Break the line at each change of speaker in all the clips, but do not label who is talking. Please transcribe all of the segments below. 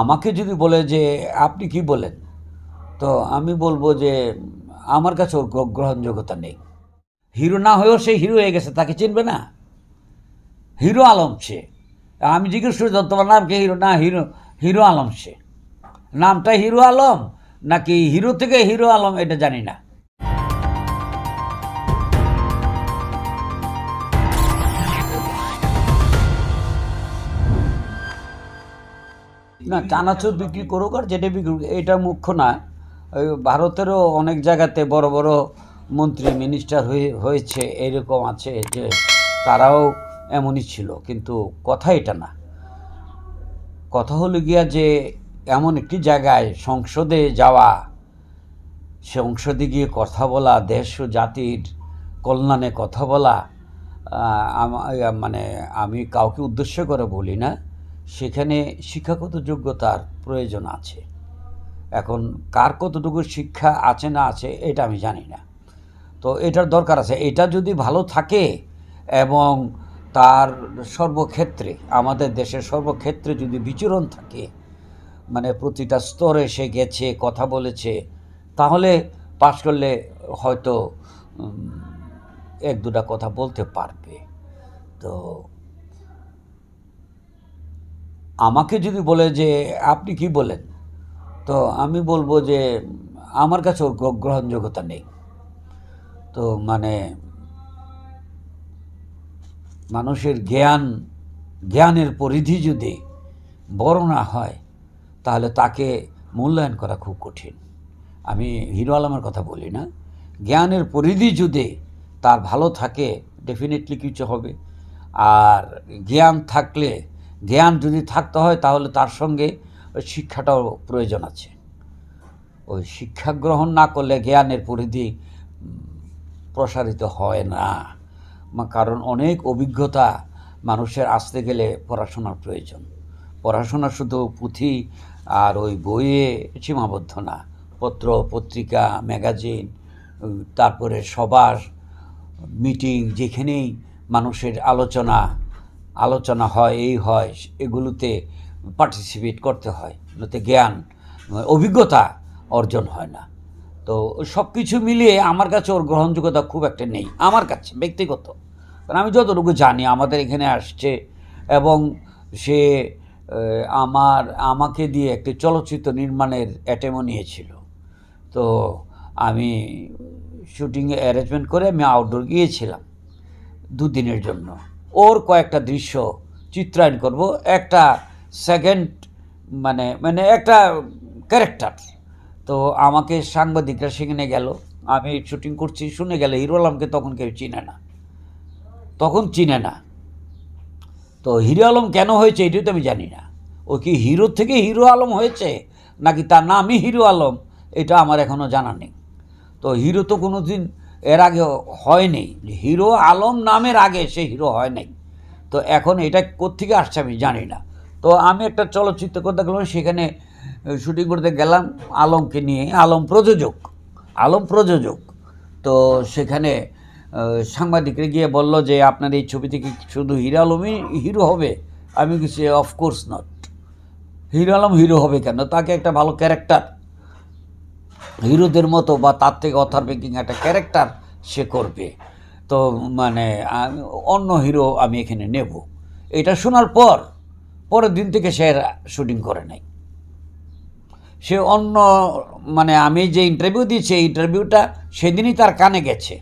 আমাকে যদি বলে যে আপনি কি বলেন তো আমি বলবো যে আমার কাছে ওর গ্রহণযোগ্যতা নেই হিরো না হয়েও সে হিরো হয়ে গেছে তাকে চিনবে না হিরো আলম সে আমি জিজ্ঞেস করি তোমার নাম কি হিরো না হিরো হিরো আলম সে নামটা হিরো আলম নাকি হিরো থেকে হিরো আলম এটা জানি না না চানাচুর বিক্রি করুক আর যেটা বিক্রি এটা মুখ্য না ওই ভারতেরও অনেক জায়গাতে বড় বড় মন্ত্রী মিনিস্টার হয়ে হয়েছে এরকম আছে যে তারাও এমনই ছিল কিন্তু কথা এটা না কথা হলো গিয়া যে এমন একটি জায়গায় সংসদে যাওয়া সংসদে গিয়ে কথা বলা দেশ ও জাতির কল্যাণে কথা বলা মানে আমি কাউকে উদ্দেশ্য করে বলি না সেখানে শিক্ষাগত যোগ্যতার প্রয়োজন আছে এখন কার কতটুকু শিক্ষা আছে না আছে এটা আমি জানি না তো এটার দরকার আছে এটা যদি ভালো থাকে এবং তার সর্বক্ষেত্রে আমাদের দেশের সর্বক্ষেত্রে যদি বিচরণ থাকে মানে প্রতিটা স্তরে সে গেছে কথা বলেছে তাহলে পাশ করলে হয়তো এক দুটা কথা বলতে পারবে তো আমাকে যদি বলে যে আপনি কি বলেন তো আমি বলবো যে আমার কাছে ওর গ্রহণযোগ্যতা নেই তো মানে মানুষের জ্ঞান জ্ঞানের পরিধি যদি বড় না হয় তাহলে তাকে মূল্যায়ন করা খুব কঠিন আমি হিরো আলমের কথা বলি না জ্ঞানের পরিধি যদি তার ভালো থাকে ডেফিনেটলি কিছু হবে আর জ্ঞান থাকলে জ্ঞান যদি থাকতে হয় তাহলে তার সঙ্গে ওই শিক্ষাটাও প্রয়োজন আছে ওই শিক্ষা গ্রহণ না করলে জ্ঞানের পরিধি প্রসারিত হয় না কারণ অনেক অভিজ্ঞতা মানুষের আসতে গেলে পড়াশোনার প্রয়োজন পড়াশোনা শুধু পুঁথি আর ওই বইয়ে সীমাবদ্ধ না পত্র পত্রিকা ম্যাগাজিন তারপরে সবার মিটিং যেখানেই মানুষের আলোচনা আলোচনা হয় এই হয় এগুলোতে পার্টিসিপেট করতে হয় নতে জ্ঞান অভিজ্ঞতা অর্জন হয় না তো সব কিছু মিলিয়ে আমার কাছে ওর গ্রহণযোগ্যতা খুব একটা নেই আমার কাছে ব্যক্তিগত কারণ আমি যতটুকু জানি আমাদের এখানে আসছে এবং সে আমার আমাকে দিয়ে একটি চলচ্চিত্র নির্মাণের অ্যাটেমও নিয়েছিল তো আমি শুটিং অ্যারেঞ্জমেন্ট করে আমি আউটডোর গিয়েছিলাম দুদিনের জন্য ওর কয়েকটা দৃশ্য চিত্রায়ন করব একটা সেকেন্ড মানে মানে একটা ক্যারেক্টার তো আমাকে সাংবাদিকরা সেখানে গেল আমি শুটিং করছি শুনে গেলে হিরো আলমকে তখন কেউ চিনে না তখন চিনে না তো হিরো আলম কেন হয়েছে এটাই তো আমি জানি না ও কি হিরো থেকে হিরো আলম হয়েছে নাকি তার নামই হিরো আলম এটা আমার এখনও জানা নেই তো হিরো তো কোনো দিন এর আগে হয় নেই হিরো আলম নামের আগে সে হিরো হয় নাই তো এখন এটা কোত্থেকে আসছে আমি জানি না তো আমি একটা চলচ্চিত্র করতে গেলাম সেখানে শুটিং করতে গেলাম আলমকে নিয়ে আলম প্রযোজক আলম প্রযোজক তো সেখানে সাংবাদিকরা গিয়ে বলল যে আপনার এই ছবি থেকে শুধু হিরো আলমই হিরো হবে আমি কিছু of course not hero Alam hero হবে কেন তাকে একটা ভালো ক্যারেক্টার হিরোদের মতো বা তার থেকে অথার বেকিং একটা ক্যারেক্টার সে করবে তো মানে অন্য হিরো আমি এখানে নেব এটা শোনার পর পরের দিন থেকে সে শুটিং করে নাই সে অন্য মানে আমি যে ইন্টারভিউ দিয়েছি এই ইন্টারভিউটা সেদিনই তার কানে গেছে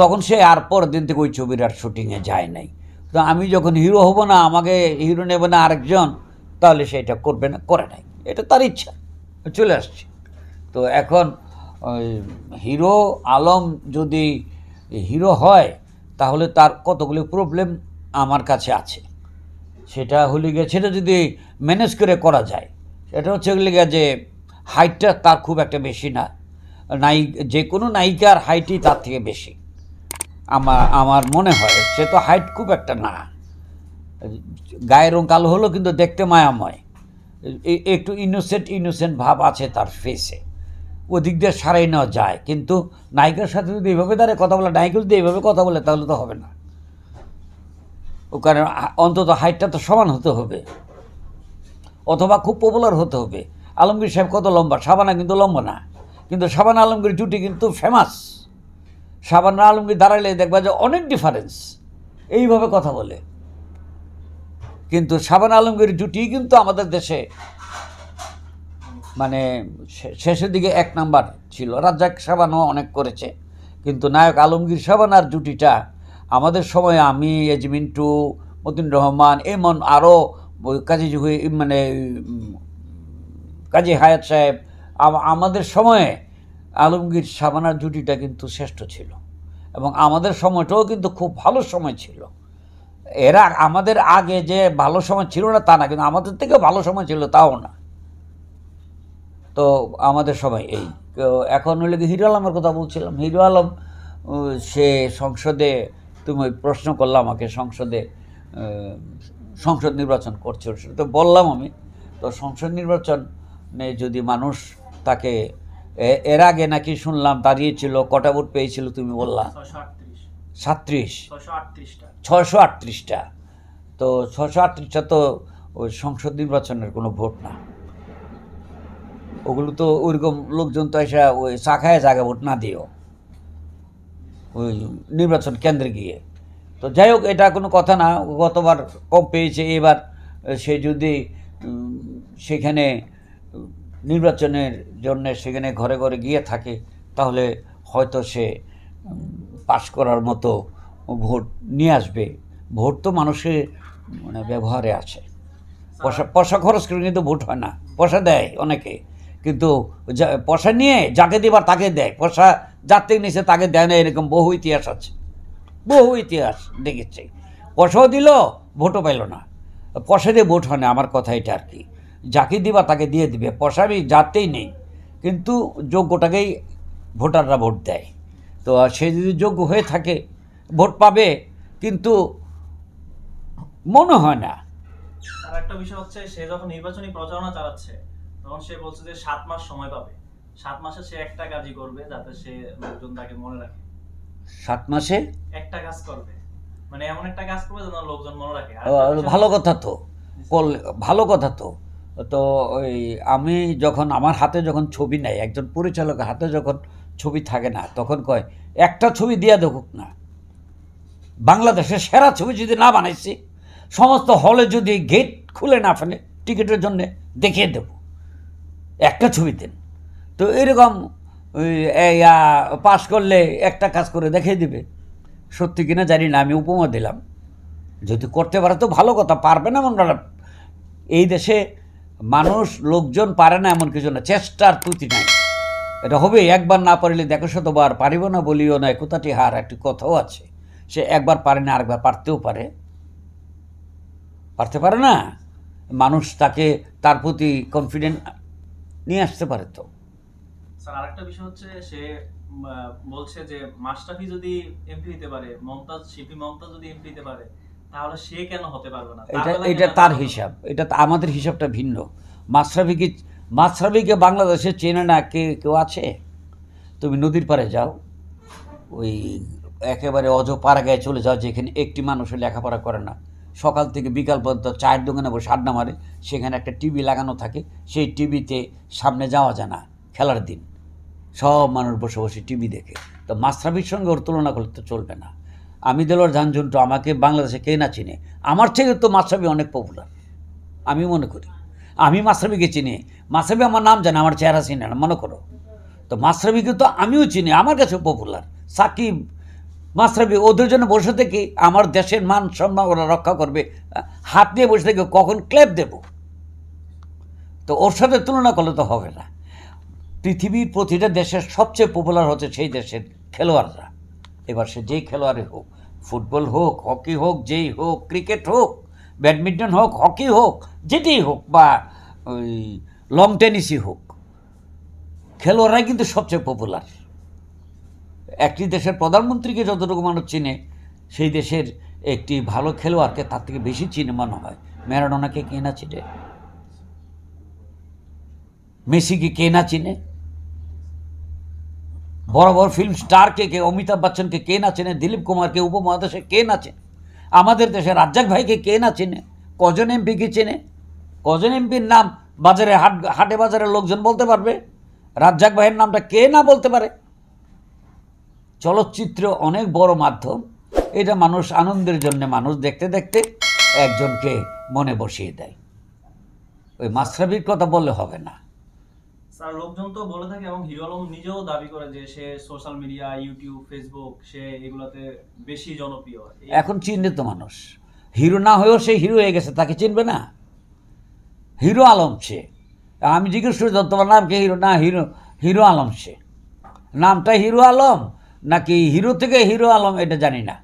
তখন সে আর পরের দিন থেকে ওই ছবির আর শুটিংয়ে যায় নাই তো আমি যখন হিরো হব না আমাকে হিরো নেবে না আরেকজন তাহলে সেটা করবে না করে নাই এটা তার ইচ্ছা চলে আসছে তো এখন হিরো আলম যদি হিরো হয় তাহলে তার কতগুলি প্রবলেম আমার কাছে আছে সেটা হলে গিয়ে সেটা যদি ম্যানেজ করে করা যায় সেটা হচ্ছে হলে গিয়ে যে হাইটটা তার খুব একটা বেশি না নাই যে কোনো নায়িকার হাইটই তার থেকে বেশি আমার আমার মনে হয় সে তো হাইট খুব একটা না গায়ের রং কালো হলো কিন্তু দেখতে মায়াময় একটু ইনোসেন্ট ইনোসেন্ট ভাব আছে তার ফেসে ওদিক দিয়ে সারাই নেওয়া যায় কিন্তু নায়িকার সাথে যদি এইভাবে দাঁড়িয়ে কথা বলে নায়িকা যদি এইভাবে কথা বলে তাহলে তো হবে না ও কারণ অন্তত হাইটটা তো সমান হতে হবে অথবা খুব পপুলার হতে হবে আলমগীর সাহেব কত লম্বা সাবানা কিন্তু লম্বা না কিন্তু সাবানা আলমগীর জুটি কিন্তু ফেমাস সাবানা আলমগীর দাঁড়াইলে দেখবা যে অনেক ডিফারেন্স এইভাবে কথা বলে কিন্তু সাবানা আলমগীর জুটি কিন্তু আমাদের দেশে মানে শেষের দিকে এক নাম্বার ছিল রাজ্জাক সাবানও অনেক করেছে কিন্তু নায়ক আলমগীর সাবান আর জুটিটা আমাদের সময় আমি এজমিন্টু মতিন রহমান এমন আরও কাজী মানে কাজী হায়াত সাহেব আমাদের সময়ে আলমগীর সাবানার জুটিটা কিন্তু শ্রেষ্ঠ ছিল এবং আমাদের সময়টাও কিন্তু খুব ভালো সময় ছিল এরা আমাদের আগে যে ভালো সময় ছিল না তা না কিন্তু আমাদের থেকে ভালো সময় ছিল তাও না তো আমাদের সবাই এই এখন হলে হিরো আলমের কথা বলছিলাম হিরো আলম সে সংসদে তুমি প্রশ্ন করলাম আমাকে সংসদে সংসদ নির্বাচন করছে তো বললাম আমি তো সংসদ নির্বাচনে যদি মানুষ তাকে এর আগে নাকি শুনলাম দাঁড়িয়েছিল কটা ভোট পেয়েছিল তুমি বললা সাত্রিশ ছশো আটত্রিশটা তো ছশো আটত্রিশটা তো ওই সংসদ নির্বাচনের কোনো ভোট না ওগুলো তো ওইরকম লোকজন তো এসে ওই শাখায় জায়গা ভোট না দিও ওই নির্বাচন কেন্দ্রে গিয়ে তো যাই হোক এটা কোনো কথা না গতবার কম পেয়েছে এবার সে যদি সেখানে নির্বাচনের জন্য সেখানে ঘরে ঘরে গিয়ে থাকে তাহলে হয়তো সে পাশ করার মতো ভোট নিয়ে আসবে ভোট তো মানুষের মানে ব্যবহারে আছে পয়সা পয়সা খরচ করে কিন্তু ভোট হয় না পয়সা দেয় অনেকে কিন্তু পয়সা নিয়ে যাকে দিবার তাকে দেয় পয়সা যার থেকে নিছে তাকে দেয় না এরকম বহু ইতিহাস আছে বহু ইতিহাস দেখেছি পয়সাও দিল ভোটও পাইল না পয়সা দিয়ে ভোট হয় না আমার কথা এটা আর কি যাকে দিবা তাকে দিয়ে দিবে পয়সা আমি যাতেই নেই কিন্তু যোগ্যটাকেই ভোটাররা ভোট দেয় তো সে যদি যোগ্য হয়ে থাকে ভোট পাবে কিন্তু মনে হয় না আর একটা বিষয় হচ্ছে সে যখন নির্বাচনী প্রচারণা চালাচ্ছে তখন সে বলছে যে সাত মাস সময় পাবে সাত মাসে সে একটা কাজই করবে যাতে সে লোকজন তাকে মনে রাখে সাত মাসে একটা কাজ করবে মানে এমন একটা কাজ করবে যেন লোকজন মনে রাখে ভালো কথা তো ভালো কথা তো তো ওই আমি যখন আমার হাতে যখন ছবি নেয় একজন পরিচালকের হাতে যখন ছবি থাকে না তখন কয় একটা ছবি দিয়া দেখুক না বাংলাদেশের সেরা ছবি যদি না বানাইছি সমস্ত হলে যদি গেট খুলে না ফেলে টিকিটের জন্যে দেখিয়ে দেবো একটা ছবি দেন তো এরকম পাস করলে একটা কাজ করে দেখিয়ে দিবে সত্যি কিনা জানি না আমি উপমা দিলাম যদি করতে পারে তো ভালো কথা পারবে না মনে এই দেশে মানুষ লোকজন পারে না এমন কিছু না চেষ্টার ত্রুতি নাই এটা হবে একবার না পারিলে দেখো শতবার পারিব না বলিও না কোথাটি হার একটি কথাও আছে সে একবার পারে না আরেকবার পারতেও পারে পারতে পারে না মানুষ তাকে তার প্রতি কনফিডেন্ট নিয়ে আসতে পারে তো আরেকটা বিষয় হচ্ছে সে বলছে যে মাস্টাফি যদি এমপি দিতে পারে মমতাজ শিপি মমতাজ যদি এমপি দিতে পারে তাহলে সে কেন হতে পারবে না এটা এটা তার হিসাব এটা আমাদের হিসাবটা ভিন্ন মাশরাফিকে মাশরাফিকে বাংলাদেশে চেনে না কে কেউ আছে তুমি নদীর পাড়ে যাও ওই একেবারে অজ পাড়া গায়ে চলে যাও যেখানে একটি মানুষও লেখাপড়া করে না সকাল থেকে বিকাল পর্যন্ত চায়ের দোকানে বসে আড্ডা মারে সেখানে একটা টিভি লাগানো থাকে সেই টিভিতে সামনে যাওয়া যায় না খেলার দিন সব মানুষ বসে বসে টিভি দেখে তো মাস্টারবির সঙ্গে ওর তুলনা করলে তো চলবে না আমি দেলোয়ার ঝানঝুন্টু আমাকে বাংলাদেশে কে না চিনে আমার থেকে তো মাস্টারবি অনেক পপুলার আমি মনে করি আমি মাস্টারবিকে চিনি মাস্টারবি আমার নাম জানে আমার চেহারা চিনে না মনে করো তো মাস্রাফিকে তো আমিও চিনি আমার কাছে পপুলার সাকিব মাস্টারবি ওদের জন্য বসে থেকে আমার দেশের মান সম্মান ওরা রক্ষা করবে হাত নিয়ে বসে থেকে কখন ক্লেপ দেব তো ওর সাথে তুলনা করলে তো হবে না পৃথিবীর প্রতিটা দেশের সবচেয়ে পপুলার হচ্ছে সেই দেশের খেলোয়াড়রা এবার সে যেই খেলোয়াড়ই হোক ফুটবল হোক হকি হোক যেই হোক ক্রিকেট হোক ব্যাডমিন্টন হোক হকি হোক যেটাই হোক বা ওই লং টেনিসই হোক খেলোয়াড়রাই কিন্তু সবচেয়ে পপুলার একটি দেশের প্রধানমন্ত্রীকে যতটুকু মানুষ চিনে সেই দেশের একটি ভালো খেলোয়াড়কে তার থেকে বেশি চিনে মনে হয় ম্যারাডোনাকে কে না চিনে মেসিকে কে না চিনে বড় বড় ফিল্ম স্টারকে কে অমিতাভ বচ্চনকে কে না চেনে দিলীপ কুমারকে উপমহাদেশে কে না চেনে আমাদের দেশে রাজ্জাক ভাইকে কে না চেনে কজন এমপিকে চেনে কজন এমপির নাম বাজারে হাট হাটে বাজারের লোকজন বলতে পারবে রাজ্জাক ভাইয়ের নামটা কে না বলতে পারে চলচ্চিত্র অনেক বড় মাধ্যম এটা মানুষ আনন্দের জন্য মানুষ দেখতে দেখতে একজনকে মনে বসিয়ে দেয় ওই মাসরাবির কথা বললে হবে না স্যার লোকজন তো বলে থাকে এবং হিরো আলম নিজেও দাবি করে যে সে সোশ্যাল মিডিয়া ইউটিউব ফেসবুক সে এগুলোতে বেশি জনপ্রিয় এখন চিহ্নিত মানুষ হিরো না হয়েও সে হিরো হয়ে গেছে তাকে চিনবে না হিরো আলম সে আমি জিজ্ঞেস করি তোমার নাম কি হিরো না হিরো হিরো আলম সে নামটা হিরো আলম নাকি হিরো থেকে হিরো আলম এটা জানি না